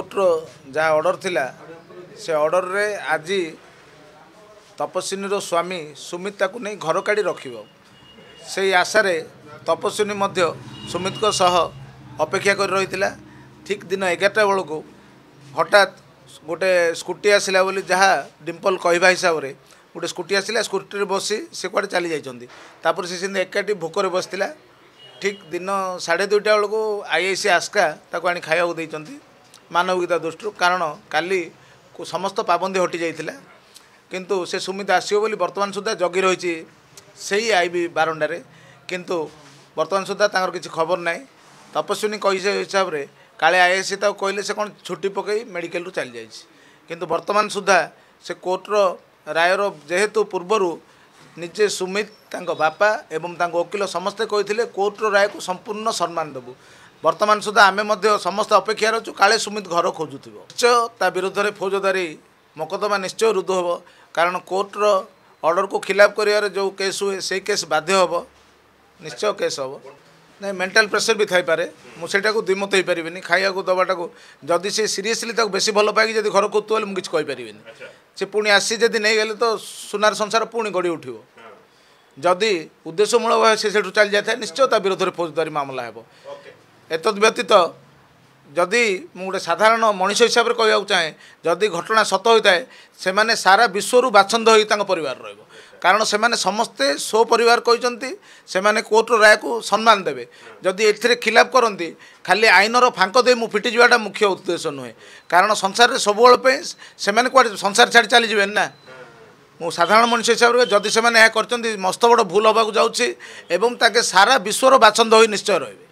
କୋର୍ଟର ଯାହା ଅର୍ଡ଼ର ଥିଲା ସେ ଅର୍ଡ଼ରରେ ଆଜି ତପସ୍ୱିନୀର ସ୍ୱାମୀ ସୁମିତ ତାକୁ ନେଇ ଘର କାଢ଼ି ରଖିବ ସେଇ ଆଶାରେ ତପସ୍ୱିନୀ ମଧ୍ୟ ସୁମିତଙ୍କ ସହ ଅପେକ୍ଷା କରି ରହିଥିଲା ଠିକ୍ ଦିନ ଏଗାରଟା ବେଳକୁ ହଠାତ୍ ଗୋଟେ ସ୍କୁଟି ଆସିଲା ବୋଲି ଯାହା ଡିମ୍ପଲ କହିବା ହିସାବରେ ଗୋଟେ ସ୍କୁଟି ଆସିଲା ସ୍କୁଟିରେ ବସି ସେ କୁଆଡ଼େ ଚାଲିଯାଇଛନ୍ତି ତାପରେ ସେ ସେମିତି ଏକାଠି ଭୋକରେ ବସିଥିଲା ଠିକ୍ ଦିନ ସାଢ଼େ ଦୁଇଟା ବେଳକୁ ଆଇ ଆସ୍କା ତାକୁ ଆଣି ଖାଇବାକୁ ଦେଇଛନ୍ତି ମାନବିକତା ଦୃଷ୍ଟିରୁ କାରଣ କାଲି ସମସ୍ତ ପାବନ୍ଦୀ ହଟି ଯାଇଥିଲା କିନ୍ତୁ ସେ ସୁମିତା ଆସିବ ବୋଲି ବର୍ତ୍ତମାନ ସୁଦ୍ଧା ଜଗି ରହିଛି ସେଇ ଆଇ ବି ବାରଣ୍ଡାରେ କିନ୍ତୁ ବର୍ତ୍ତମାନ ସୁଦ୍ଧା ତାଙ୍କର କିଛି ଖବର ନାହିଁ ତପସ୍ୱିନୀ କହି ହିସାବରେ କାଳେ ଆଇଏସ୍ସି ତାକୁ କହିଲେ ସେ କ'ଣ ଛୁଟି ପକାଇ ମେଡ଼ିକାଲରୁ ଚାଲିଯାଇଛି କିନ୍ତୁ ବର୍ତ୍ତମାନ ସୁଦ୍ଧା ସେ କୋର୍ଟର ରାୟର ଯେହେତୁ ପୂର୍ବରୁ ନିଜେ ସୁମିତ ତାଙ୍କ ବାପା ଏବଂ ତାଙ୍କ ଓକିଲ ସମସ୍ତେ କହିଥିଲେ କୋର୍ଟର ରାୟକୁ ସମ୍ପୂର୍ଣ୍ଣ ସମ୍ମାନ ଦେବୁ বর্তমান সুদ্ধা আমি মধ্যে সমস্ত অপেক্ষার অছু কালে সুমিত ঘর খোঁজুব নিশ্চয় তা বিরুদ্ধে ফৌজদারি মকদ্দমা নিশ্চয় রুদ্ধ হব কারণ কোর্টর অর্ডরকু খিলাপ করার যে কেস হুয়ে সেই কেস বাধ্য হব নিশ্চয় কেস হব না মেন্টাল প্রেসর বি থাইপরে মু সেটা দ্বিমত হয়ে পারি খাইয়া দেওয়াটা যদি সে সিরিয়সলি তাকে বেশি ভাল পাই যদি ঘরক উত্তুলে মু কিছু কইপারি সে পুঁ আসি যদি নেইগলে তো সোনার সংসার পুঁ গড়ি উঠব যদি উদ্দেশ্যমূলক ভাবে সে সেটু চাল যাই নিশ্চয় তা বিরোধে ফৌজদারি মামলা হব ଏତଦ୍ ବ୍ୟତୀତ ଯଦି ମୁଁ ଗୋଟେ ସାଧାରଣ ମଣିଷ ହିସାବରେ କହିବାକୁ ଚାହେଁ ଯଦି ଘଟଣା ସତ ହୋଇଥାଏ ସେମାନେ ସାରା ବିଶ୍ୱରୁ ବାଛନ୍ଦ ହୋଇ ତାଙ୍କ ପରିବାର ରହିବ କାରଣ ସେମାନେ ସମସ୍ତେ ସୋ ପରିବାର କହିଛନ୍ତି ସେମାନେ କୋର୍ଟର ରାୟକୁ ସମ୍ମାନ ଦେବେ ଯଦି ଏଥିରେ ଖିଲାପ କରନ୍ତି ଖାଲି ଆଇନର ଫାଙ୍କ ଦେଇ ମୁଁ ଫିଟିଯିବାଟା ମୁଖ୍ୟ ଉଦ୍ଦେଶ୍ୟ ନୁହେଁ କାରଣ ସଂସାରରେ ସବୁବେଳ ପାଇଁ ସେମାନେ କୁଆଡ଼େ ସଂସାର ଛାଡ଼ି ଚାଲିଯିବେନି ନା ମୁଁ ସାଧାରଣ ମଣିଷ ହିସାବରେ ଯଦି ସେମାନେ ଏହା କରିଛନ୍ତି ମସ୍ତ ବଡ଼ ଭୁଲ ହେବାକୁ ଯାଉଛି ଏବଂ ତାକେ ସାରା ବିଶ୍ୱର ବାଛନ୍ଦ ହୋଇ ନିଶ୍ଚୟ ରହିବେ